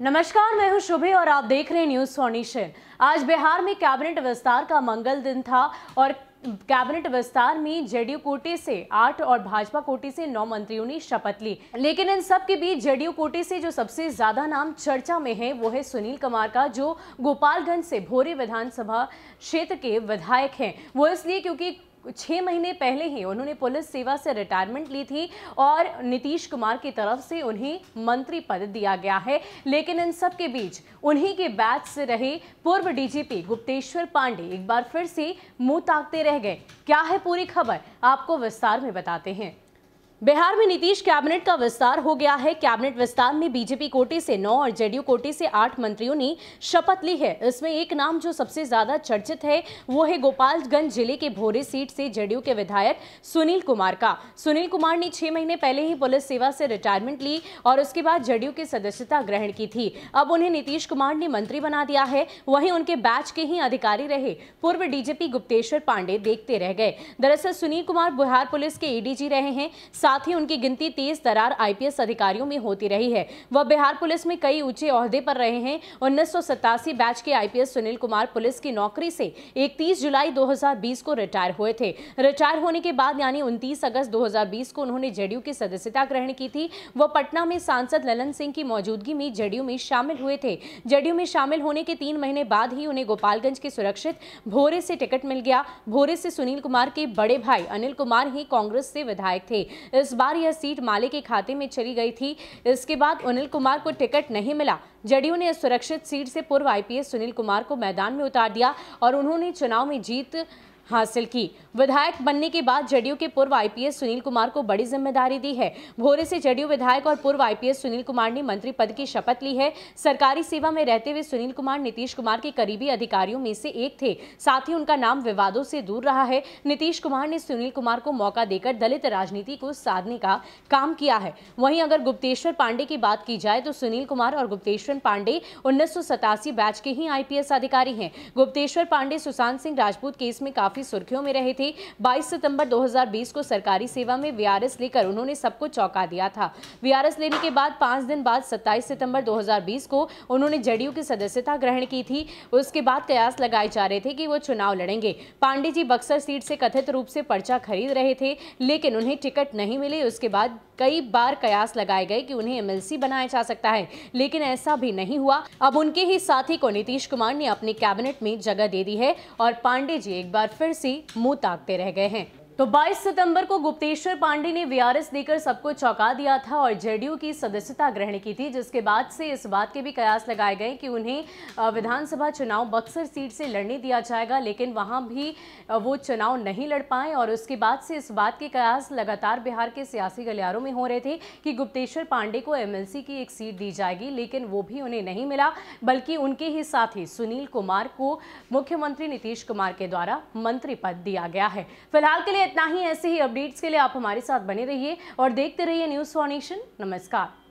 नमस्कार मैं हूं शुभे और आप देख रहे हैं न्यूज फॉर्निशन आज बिहार में कैबिनेट विस्तार का मंगल दिन था और कैबिनेट विस्तार में जेडीयू कोटे से आठ और भाजपा कोटे से नौ मंत्रियों ने शपथ ली लेकिन इन सब के बीच जेडीयू कोटे से जो सबसे ज्यादा नाम चर्चा में है वो है सुनील कुमार का जो गोपालगंज से भोरे विधानसभा क्षेत्र के विधायक हैं वो इसलिए क्योंकि छः महीने पहले ही उन्होंने पुलिस सेवा से रिटायरमेंट ली थी और नीतीश कुमार की तरफ से उन्हें मंत्री पद दिया गया है लेकिन इन सब के बीच उन्हीं के बैच से रहे पूर्व डीजीपी गुप्तेश्वर पांडे एक बार फिर से मुंह ताकते रह गए क्या है पूरी खबर आपको विस्तार में बताते हैं बिहार में नीतीश कैबिनेट का विस्तार हो गया है कैबिनेट विस्तार में बीजेपी कोटे से नौ और जेडीयू कोटे से आठ मंत्रियों ने शपथ ली है इसमें एक नाम जो सबसे ज्यादा चर्चित है वो है गोपालगंज जिले के भोरे सीट से जेडीयू के विधायक सुनील कुमार का सुनील कुमार ने छह महीने पहले ही पुलिस सेवा से रिटायरमेंट ली और उसके बाद जेडीयू की सदस्यता ग्रहण की थी अब उन्हें नीतीश कुमार ने मंत्री बना दिया है वहीं उनके बैच के ही अधिकारी रहे पूर्व डीजीपी गुप्तेश्वर पांडे देखते रह गए दरअसल सुनील कुमार बिहार पुलिस के एडीजी e रहे हैं साथ ही उनकी गिनती तेज दरार आईपीएस अधिकारियों में होती रही है वह बिहार पुलिस में कई ऊंचे अहदे पर रहे हैं उन्नीस बैच के आईपीएस सुनील कुमार पुलिस की नौकरी से इकतीस जुलाई 2020 को रिटायर हुए थे रिटायर होने के बाद यानी 29 अगस्त 2020 को उन्होंने जेडीयू की सदस्यता ग्रहण की थी वह पटना में सांसद ललन सिंह की मौजूदगी में जेडीयू में शामिल हुए थे जेडीयू में शामिल होने के तीन महीने बाद ही उन्हें गोपालगंज के सुरक्षित भोरे से टिकट मिल गया भोरे से सुनील कुमार के बड़े भाई अनिल कुमार ही कांग्रेस से विधायक थे इस बार यह सीट माले के खाते में चली गई थी इसके बाद अनिल कुमार को टिकट नहीं मिला जेडीयू ने सुरक्षित सीट से पूर्व आईपीएस सुनील कुमार को मैदान में उतार दिया और उन्होंने चुनाव में जीत हासिल की विधायक बनने के बाद जेडीयू के पूर्व आईपीएस सुनील कुमार को बड़ी जिम्मेदारी दी है भोरे से जेडीयू विधायक और पूर्व आईपीएस सुनील कुमार ने मंत्री पद की शपथ ली है सरकारी सेवा में रहते हुए सुनील कुमार नीतीश कुमार के करीबी अधिकारियों में से एक थे साथ ही उनका नाम विवादों से दूर रहा है नीतीश कुमार ने सुनील कुमार को मौका देकर दलित राजनीति को साधने का काम किया है वहीं अगर गुप्तेश्वर पांडे की बात की जाए तो सुनील कुमार और गुप्तेश्वर पांडे उन्नीस बैच के ही आईपीएस अधिकारी हैं गुप्तेश्वर पांडे सुशांत सिंह राजपूत केस में काफी काफ़ी सुर्खियों में रहे थे 22 सितंबर 2020 को सरकारी सेवा में वी लेकर उन्होंने सबको चौंका दिया था वी लेने के बाद पांच दिन बाद 27 सितंबर 2020 को उन्होंने जेडीयू की सदस्यता ग्रहण की थी उसके बाद कयास लगाए जा रहे थे कि वो चुनाव लड़ेंगे पांडे जी बक्सर सीट से कथित रूप से पर्चा खरीद रहे थे लेकिन उन्हें टिकट नहीं मिली उसके बाद कई बार कयास लगाए गए कि उन्हें एमएलसी बनाया जा सकता है लेकिन ऐसा भी नहीं हुआ अब उनके ही साथी को नीतीश कुमार ने अपने कैबिनेट में जगह दे दी है और पांडे जी एक बार फिर से मुंह ताकते रह गए हैं तो 22 सितंबर को गुप्तेश्वर पांडे ने वीआरएस देकर सबको चौंका दिया था और जेडीयू की सदस्यता ग्रहण की थी जिसके बाद से इस बात के भी कयास लगाए गए कि उन्हें विधानसभा चुनाव बक्सर सीट से लड़ने दिया जाएगा लेकिन वहां भी वो चुनाव नहीं लड़ पाए और उसके बाद से इस बात के कयास लगातार बिहार के सियासी गलियारों में हो रहे थे कि गुप्तेश्वर पांडे को एम की एक सीट दी जाएगी लेकिन वो भी उन्हें नहीं मिला बल्कि उनके ही साथी सुनील कुमार को मुख्यमंत्री नीतीश कुमार के द्वारा मंत्री पद दिया गया है फिलहाल के लिए इतना ही ऐसे ही अपडेट्स के लिए आप हमारे साथ बने रहिए और देखते रहिए न्यूज़ फॉर नेशन नमस्कार